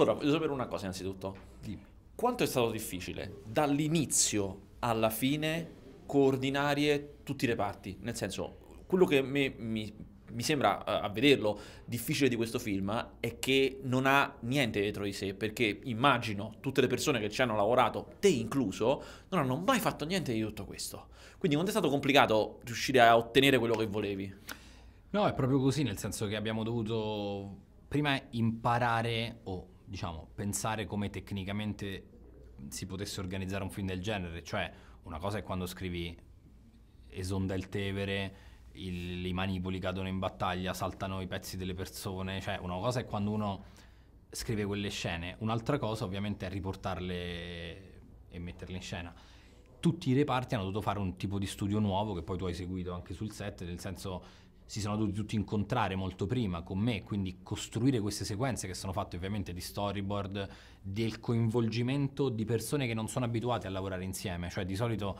Allora, voglio sapere una cosa innanzitutto. Dimmi. Quanto è stato difficile dall'inizio alla fine coordinare tutti i reparti? Nel senso, quello che me, mi, mi, sembra uh, a vederlo difficile di questo film è che non ha niente dietro di sé, perché immagino tutte le persone che ci hanno lavorato, te incluso, non hanno mai fatto niente di tutto questo. Quindi quanto è stato complicato riuscire a ottenere quello che volevi? No, è proprio così, nel senso che abbiamo dovuto prima imparare o diciamo, pensare come tecnicamente si potesse organizzare un film del genere, cioè una cosa è quando scrivi esonda il Tevere, il, i manipoli cadono in battaglia, saltano i pezzi delle persone, cioè una cosa è quando uno scrive quelle scene, un'altra cosa ovviamente è riportarle e metterle in scena. Tutti i reparti hanno dovuto fare un tipo di studio nuovo che poi tu hai seguito anche sul set, nel senso si sono dovuti tutti incontrare molto prima con me, quindi costruire queste sequenze che sono fatte ovviamente di storyboard, del coinvolgimento di persone che non sono abituate a lavorare insieme, cioè di solito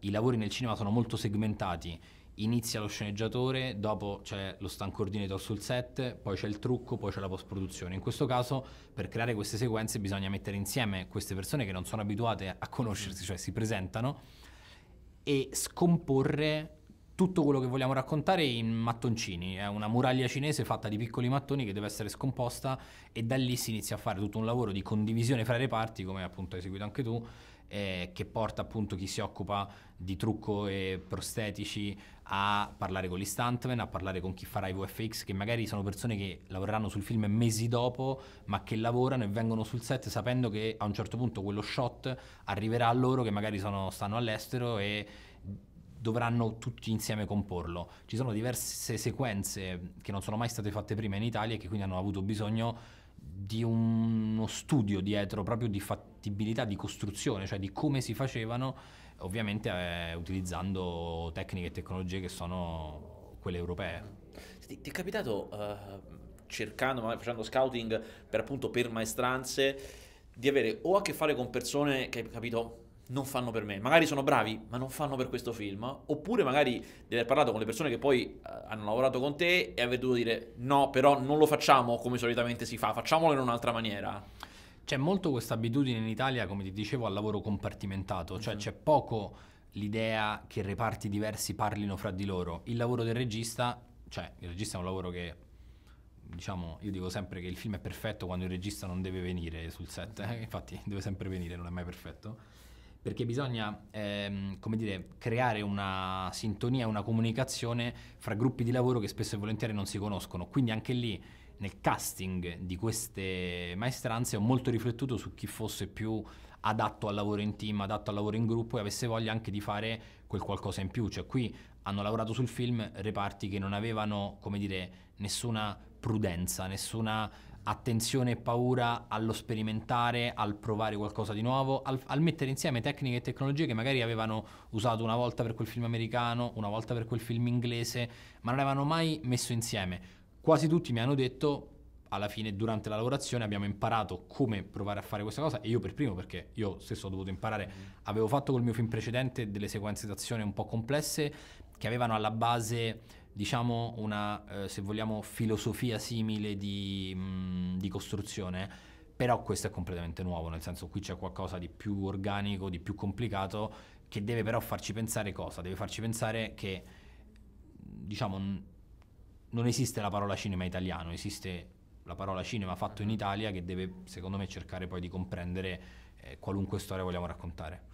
i lavori nel cinema sono molto segmentati, inizia lo sceneggiatore, dopo c'è lo stanco coordinator sul set, poi c'è il trucco, poi c'è la post produzione. In questo caso per creare queste sequenze bisogna mettere insieme queste persone che non sono abituate a conoscersi, cioè si presentano e scomporre tutto quello che vogliamo raccontare in mattoncini, è una muraglia cinese fatta di piccoli mattoni che deve essere scomposta e da lì si inizia a fare tutto un lavoro di condivisione fra i reparti, come appunto hai seguito anche tu, eh, che porta appunto chi si occupa di trucco e prostetici a parlare con gli stuntmen, a parlare con chi farà i VFX, che magari sono persone che lavoreranno sul film mesi dopo, ma che lavorano e vengono sul set sapendo che a un certo punto quello shot arriverà a loro che magari sono, stanno all'estero e dovranno tutti insieme comporlo. Ci sono diverse sequenze che non sono mai state fatte prima in Italia e che quindi hanno avuto bisogno di uno studio dietro proprio di fattibilità di costruzione, cioè di come si facevano, ovviamente eh, utilizzando tecniche e tecnologie che sono quelle europee. Senti, ti è capitato uh, cercando, magari facendo scouting per appunto per maestranze, di avere o a che fare con persone che hai capito non fanno per me. Magari sono bravi, ma non fanno per questo film. Oppure magari devi aver parlato con le persone che poi eh, hanno lavorato con te e aver dovuto dire no, però non lo facciamo come solitamente si fa, facciamolo in un'altra maniera. C'è molto questa abitudine in Italia, come ti dicevo, al lavoro compartimentato, cioè mm-hmm. c'è poco l'idea che reparti diversi parlino fra di loro. Il lavoro del regista, cioè il regista è un lavoro che diciamo, io dico sempre che il film è perfetto quando il regista non deve venire sul set, eh? infatti deve sempre venire, non è mai perfetto perché bisogna ehm, come dire, creare una sintonia, una comunicazione fra gruppi di lavoro che spesso e volentieri non si conoscono. Quindi anche lì nel casting di queste maestranze ho molto riflettuto su chi fosse più adatto al lavoro in team, adatto al lavoro in gruppo e avesse voglia anche di fare quel qualcosa in più. Cioè qui hanno lavorato sul film reparti che non avevano, come dire, nessuna prudenza, nessuna attenzione e paura allo sperimentare, al provare qualcosa di nuovo, al, al, mettere insieme tecniche e tecnologie che magari avevano usato una volta per quel film americano, una volta per quel film inglese, ma non avevano mai messo insieme. Quasi tutti mi hanno detto alla fine durante la lavorazione abbiamo imparato come provare a fare questa cosa e io per primo perché io stesso ho dovuto imparare, mm. avevo fatto col mio film precedente delle sequenze d'azione un po' complesse, che avevano alla base diciamo una, eh, se vogliamo, filosofia simile di, mh, di costruzione però questo è completamente nuovo, nel senso qui c'è qualcosa di più organico, di più complicato, che deve però farci pensare cosa? Deve farci pensare che, diciamo, non esiste la parola cinema italiano, esiste la parola cinema fatto in mhm. Italia che deve, secondo me, cercare poi di comprendere eh, qualunque storia vogliamo raccontare.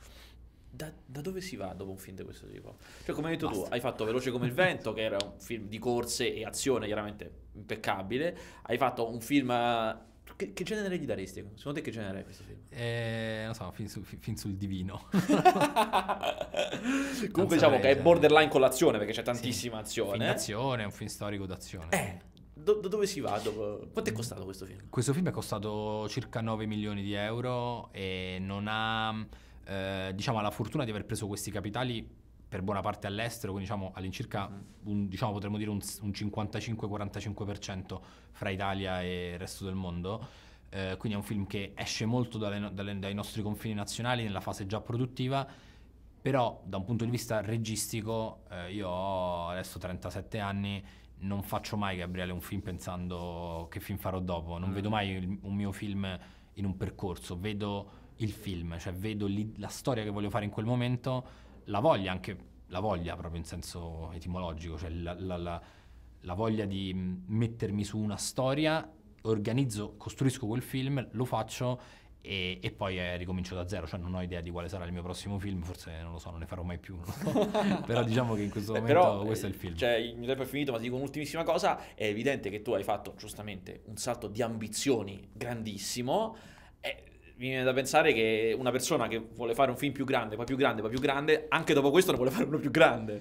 Da, da, dove si va dopo un film di questo tipo? Cioè, come hai detto Basta. tu, hai fatto Veloce come il vento, che era un film di corse e azione chiaramente impeccabile. Hai fatto un film. Eh, che, che genere gli daresti? Secondo te che genere è questo film? Eh, non so, film, su, film sul divino. Comunque diciamo che è cioè. borderline con l'azione perché c'è tantissima sì, azione. Film d'azione, è un film storico d'azione. Eh, do, dove si va? Dopo? Quanto è costato questo film? Questo film è costato circa 9 milioni di euro e non ha eh, diciamo, ha la fortuna di aver preso questi capitali per buona parte all'estero, quindi diciamo, all'incirca mm. un, diciamo, potremmo dire un, un 55-45% fra Italia e il resto del mondo. Eh, quindi è un film che esce molto dalle, dalle, dai nostri confini nazionali nella fase già produttiva, però da un punto di vista registico eh, io ho adesso 37 anni, non faccio mai Gabriele un film pensando che film farò dopo, non mm. vedo mai il, un mio film in un percorso, vedo il film, cioè vedo lì la storia che voglio fare in quel momento, la voglia anche, la voglia proprio in senso etimologico, cioè la, la, la, la voglia di mm, mettermi su una storia, organizzo, costruisco quel film, lo faccio e, e, poi eh, ricomincio da zero, cioè non ho idea di quale sarà il mio prossimo film, forse non lo so, non ne farò mai più, so. però diciamo che in questo eh, momento però, questo è il eh, film. Cioè, il mio tempo è finito, ma ti dico un'ultimissima cosa, è evidente che tu hai fatto giustamente un salto di ambizioni grandissimo. Eh, mi viene da pensare che una persona che vuole fare un film più grande, poi più grande, poi più grande, anche dopo questo ne vuole fare uno più grande.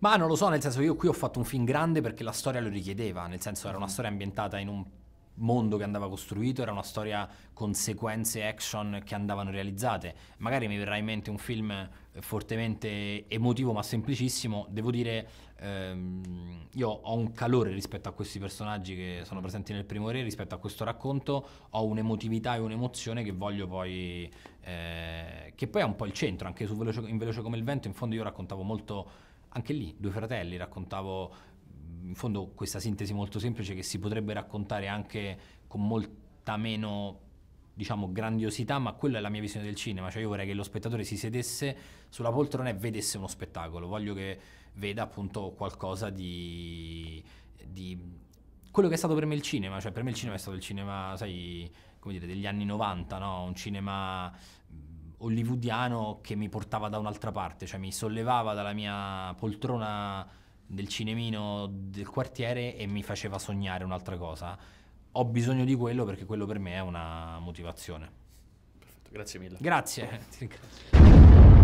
Ma non lo so, nel senso che io qui ho fatto un film grande perché la storia lo richiedeva, nel senso era una storia ambientata in un mondo che andava costruito, era una storia con sequenze action che andavano realizzate. Magari mi verrà in mente un film eh, fortemente emotivo ma semplicissimo, devo dire ehm, io ho un calore rispetto a questi personaggi che sono presenti nel primo re, rispetto a questo racconto, ho un'emotività e un'emozione che voglio poi, eh, che poi è un po' il centro, anche su veloce, in Veloce come il vento, in fondo io raccontavo molto, anche lì, due fratelli, raccontavo in fondo questa sintesi molto semplice che si potrebbe raccontare anche con molta meno diciamo grandiosità, ma quella è la mia visione del cinema, cioè io vorrei che lo spettatore si sedesse sulla poltrona e vedesse uno spettacolo, voglio che veda appunto qualcosa di, di quello che è stato per me il cinema, cioè per me il cinema è stato il cinema, sai, come dire, degli anni 90, no? un cinema hollywoodiano che mi portava da un'altra parte, cioè mi sollevava dalla mia poltrona del cinemino del quartiere e mi faceva sognare un'altra cosa. Ho bisogno di quello perché quello per me è una motivazione. Perfetto, grazie mille. Grazie.